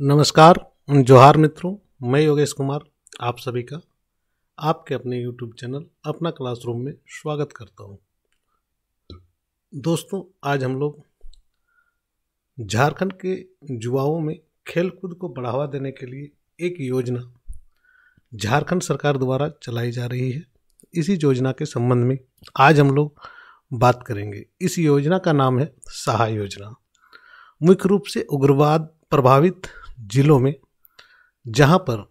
नमस्कार जोहार मित्रों मैं योगेश कुमार आप सभी का आपके अपने यूट्यूब चैनल अपना क्लासरूम में स्वागत करता हूं दोस्तों आज हम लोग झारखंड के युवाओं में खेलकूद को बढ़ावा देने के लिए एक योजना झारखंड सरकार द्वारा चलाई जा रही है इसी योजना के संबंध में आज हम लोग बात करेंगे इस योजना का नाम है सहाय योजना मुख्य रूप से उग्रवाद प्रभावित जिलों में जहां पर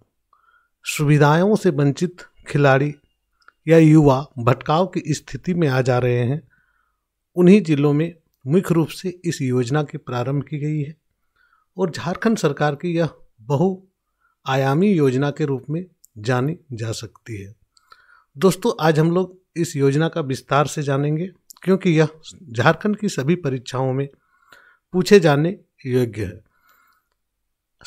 सुविधाओं से वंचित खिलाड़ी या युवा भटकाव की स्थिति में आ जा रहे हैं उन्हीं जिलों में मुख्य रूप से इस योजना के प्रारंभ की गई है और झारखंड सरकार की यह बहुआयामी योजना के रूप में जानी जा सकती है दोस्तों आज हम लोग इस योजना का विस्तार से जानेंगे क्योंकि यह झारखंड की सभी परीक्षाओं में पूछे जाने योग्य है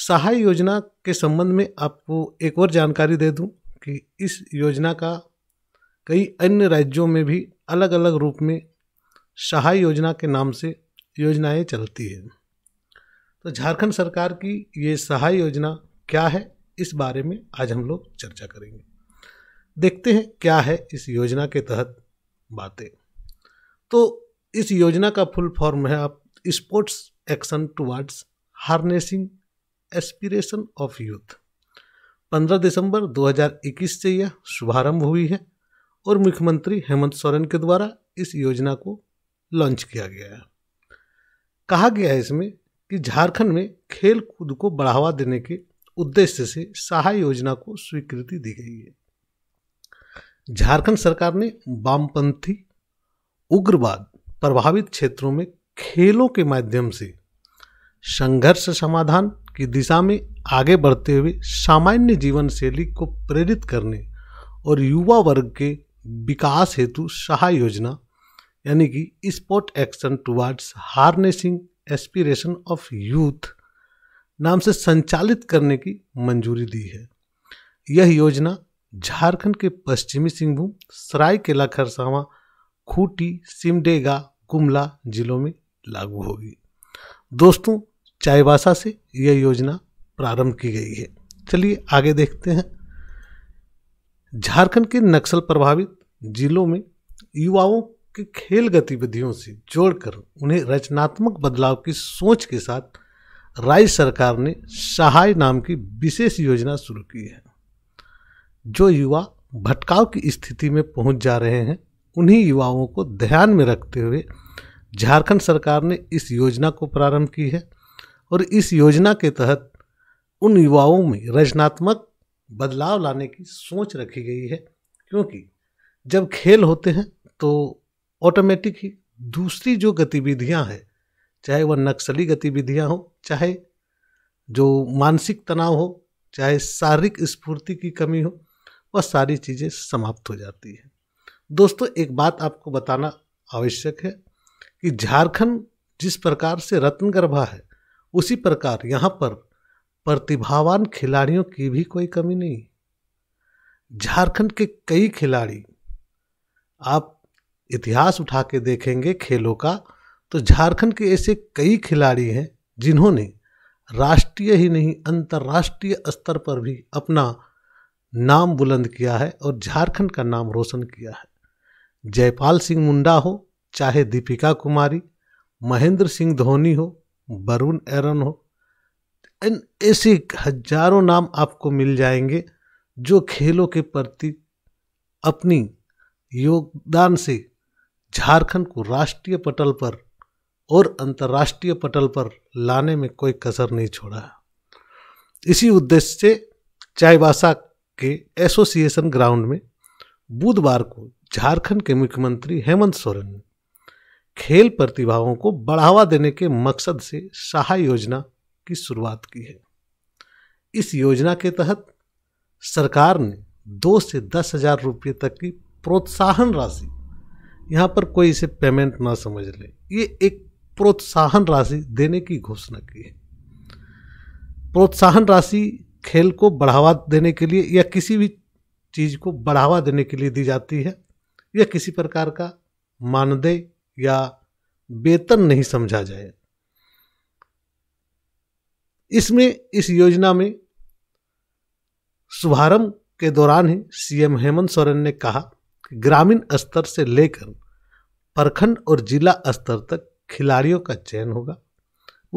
सहाय योजना के संबंध में आपको एक और जानकारी दे दूं कि इस योजना का कई अन्य राज्यों में भी अलग अलग रूप में सहाय योजना के नाम से योजनाएं चलती हैं तो झारखंड सरकार की ये सहाय योजना क्या है इस बारे में आज हम लोग चर्चा करेंगे देखते हैं क्या है इस योजना के तहत बातें तो इस योजना का फुल फॉर्म है आप sports action towards harnessing aspiration of youth 15 दिसंबर 2021 से यह शुभारंभ हुई है और मुख्यमंत्री हेमंत सोरेन के द्वारा इस योजना को लॉन्च किया गया है कहा गया है इसमें कि झारखंड में खेल कूद को बढ़ावा देने के उद्देश्य से सहाय योजना को स्वीकृति दी गई है झारखंड सरकार ने वामपंथी उग्रवाद प्रभावित क्षेत्रों में खेलों के माध्यम से संघर्ष समाधान की दिशा में आगे बढ़ते हुए सामान्य जीवन शैली को प्रेरित करने और युवा वर्ग के विकास हेतु सहाय योजना यानी कि sport action towards harnessing aspiration of youth नाम से संचालित करने की मंजूरी दी है यह योजना झारखंड के पश्चिमी सिंहभूम सरायकेला खरसावा खूंटी सिमडेगा गुमला जिलों में लागू होगी दोस्तों चाईबासा से यह योजना प्रारंभ की गई है चलिए आगे देखते हैं झारखंड के नक्सल प्रभावित जिलों में युवाओं के खेल गतिविधियों से जोड़कर उन्हें रचनात्मक बदलाव की सोच के साथ राज्य सरकार ने सहाय नाम की विशेष योजना शुरू की है जो युवा भटकाव की स्थिति में पहुंच जा रहे हैं उन्हीं युवाओं को ध्यान में रखते हुए झारखंड सरकार ने इस योजना को प्रारंभ की है और इस योजना के तहत उन युवाओं में रचनात्मक बदलाव लाने की सोच रखी गई है क्योंकि जब खेल होते हैं तो ऑटोमेटिक ही दूसरी जो गतिविधियां हैं चाहे वह नक्सली गतिविधियां हों चाहे जो मानसिक तनाव हो चाहे शारीरिक स्फूर्ति की कमी हो वह सारी चीज़ें समाप्त हो जाती हैं दोस्तों एक बात आपको बताना आवश्यक है कि झारखंड जिस प्रकार से रत्नगर्भा है उसी प्रकार यहाँ पर प्रतिभावान खिलाड़ियों की भी कोई कमी नहीं झारखंड के कई खिलाड़ी आप इतिहास उठा के देखेंगे खेलों का तो झारखंड के ऐसे कई खिलाड़ी हैं जिन्होंने राष्ट्रीय ही नहीं अंतर्राष्ट्रीय स्तर पर भी अपना नाम बुलंद किया है और झारखंड का नाम रोशन किया है जयपाल सिंह मुंडा हो चाहे दीपिका कुमारी महेंद्र सिंह धोनी हो वरुण एरन हो इन ऐसे हजारों नाम आपको मिल जाएंगे जो खेलों के प्रति अपनी योगदान से झारखंड को राष्ट्रीय पटल पर और अंतर्राष्ट्रीय पटल पर लाने में कोई कसर नहीं छोड़ा है इसी उद्देश्य से चाईबासा के एसोसिएशन ग्राउंड में बुधवार को झारखंड के मुख्यमंत्री हेमंत सोरेन ने खेल प्रतिभाओं को बढ़ावा देने के मकसद से सहाय योजना की शुरुआत की है इस योजना के तहत सरकार ने दो से दस हजार रुपये तक की प्रोत्साहन राशि यहाँ पर कोई इसे पेमेंट ना समझ ले ये एक प्रोत्साहन राशि देने की घोषणा की है प्रोत्साहन राशि खेल को बढ़ावा देने के लिए या किसी भी चीज़ को बढ़ावा देने के लिए दी जाती है या किसी प्रकार का मानदेय या वेतन नहीं समझा जाए इसमें इस योजना में शुभारंभ के दौरान ही सीएम हेमंत सोरेन ने कहा कि ग्रामीण स्तर से लेकर प्रखंड और जिला स्तर तक खिलाड़ियों का चयन होगा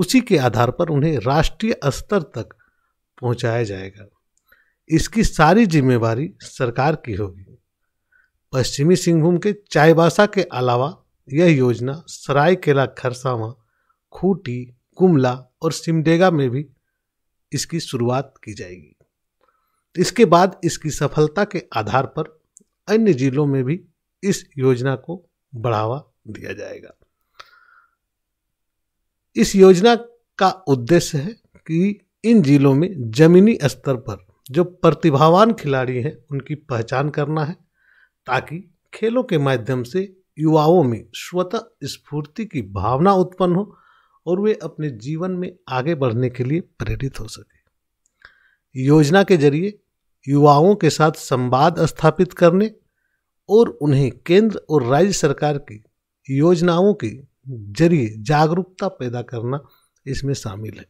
उसी के आधार पर उन्हें राष्ट्रीय स्तर तक पहुंचाया जाएगा इसकी सारी जिम्मेवारी सरकार की होगी पश्चिमी सिंहभूम के चाईबासा के अलावा यह योजना सरायकेला खरसावा खूंटी गुमला और सिमडेगा में भी इसकी शुरुआत की जाएगी इसके बाद इसकी सफलता के आधार पर अन्य जिलों में भी इस योजना को बढ़ावा दिया जाएगा इस योजना का उद्देश्य है कि इन जिलों में जमीनी स्तर पर जो प्रतिभावान खिलाड़ी हैं उनकी पहचान करना है ताकि खेलों के माध्यम से युवाओं में स्वतः स्फूर्ति की भावना उत्पन्न हो और वे अपने जीवन में आगे बढ़ने के लिए प्रेरित हो सके योजना के जरिए युवाओं के साथ संवाद स्थापित करने और उन्हें केंद्र और राज्य सरकार की योजनाओं के जरिए जागरूकता पैदा करना इसमें शामिल है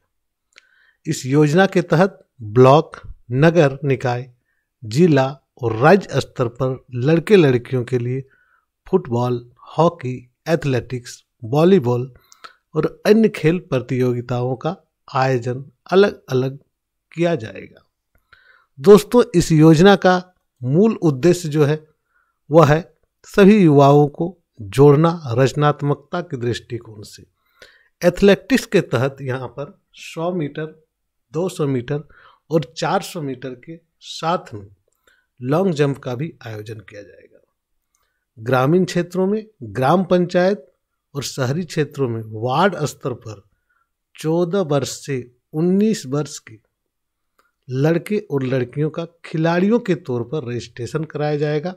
इस योजना के तहत ब्लॉक नगर निकाय जिला और राज्य स्तर पर लड़के लड़कियों के लिए फुटबॉल हॉकी एथलेटिक्स वॉलीबॉल और अन्य खेल प्रतियोगिताओं का आयोजन अलग अलग किया जाएगा दोस्तों इस योजना का मूल उद्देश्य जो है वह है सभी युवाओं को जोड़ना रचनात्मकता के दृष्टिकोण से एथलेटिक्स के तहत यहाँ पर 100 मीटर 200 मीटर और 400 मीटर के साथ में लॉन्ग जंप का भी आयोजन किया जाएगा ग्रामीण क्षेत्रों में ग्राम पंचायत और शहरी क्षेत्रों में वार्ड स्तर पर 14 वर्ष से 19 वर्ष के लड़के और लड़कियों का खिलाड़ियों के तौर पर रजिस्ट्रेशन कराया जाएगा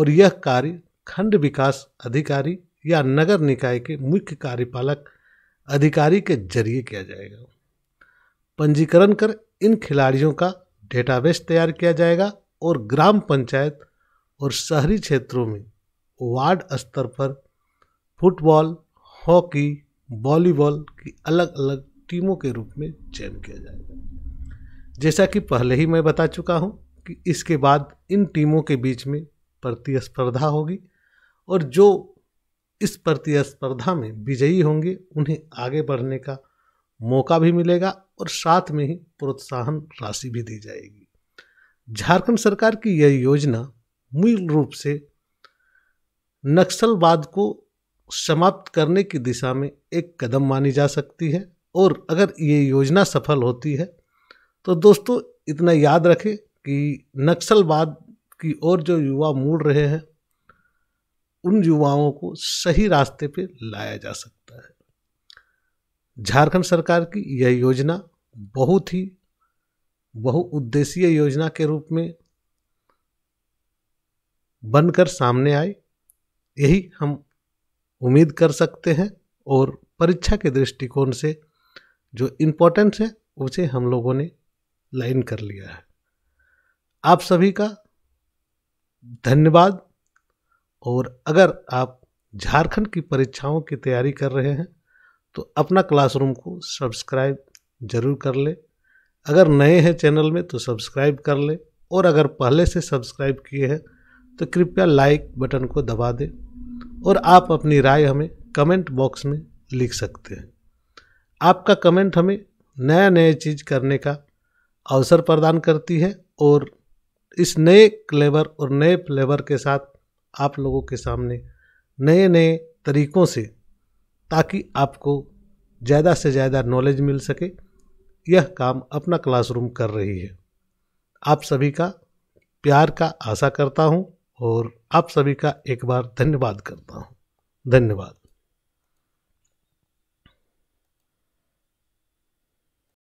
और यह कार्य खंड विकास अधिकारी या नगर निकाय के मुख्य कार्यपालक अधिकारी के जरिए किया जाएगा पंजीकरण कर इन खिलाड़ियों का डेटाबेस तैयार किया जाएगा और ग्राम पंचायत और शहरी क्षेत्रों में वार्ड स्तर पर फुटबॉल हॉकी वॉलीबॉल की अलग अलग टीमों के रूप में चयन किया जाएगा जैसा कि पहले ही मैं बता चुका हूं कि इसके बाद इन टीमों के बीच में प्रतिस्पर्धा होगी और जो इस प्रतिस्पर्धा में विजयी होंगे उन्हें आगे बढ़ने का मौका भी मिलेगा और साथ में ही प्रोत्साहन राशि भी दी जाएगी झारखंड सरकार की यह योजना मूल रूप से नक्सलवाद को समाप्त करने की दिशा में एक कदम मानी जा सकती है और अगर ये योजना सफल होती है तो दोस्तों इतना याद रखें कि नक्सलवाद की ओर जो युवा मूड़ रहे हैं उन युवाओं को सही रास्ते पर लाया जा सकता है झारखंड सरकार की यह योजना बहुत ही बहुउद्देशीय योजना के रूप में बनकर सामने आए यही हम उम्मीद कर सकते हैं और परीक्षा के दृष्टिकोण से जो इम्पोर्टेंस है उसे हम लोगों ने लाइन कर लिया है आप सभी का धन्यवाद और अगर आप झारखंड की परीक्षाओं की तैयारी कर रहे हैं तो अपना क्लासरूम को सब्सक्राइब जरूर कर ले अगर नए हैं चैनल में तो सब्सक्राइब कर ले और अगर पहले से सब्सक्राइब किए हैं तो कृपया लाइक बटन को दबा दें और आप अपनी राय हमें कमेंट बॉक्स में लिख सकते हैं आपका कमेंट हमें नया नए चीज़ करने का अवसर प्रदान करती है और इस नए क्लेवर और नए फ्लेवर के साथ आप लोगों के सामने नए नए तरीक़ों से ताकि आपको ज़्यादा से ज़्यादा नॉलेज मिल सके यह काम अपना क्लासरूम कर रही है आप सभी का प्यार का आशा करता हूँ और आप सभी का एक बार धन्यवाद करता हूँ धन्यवाद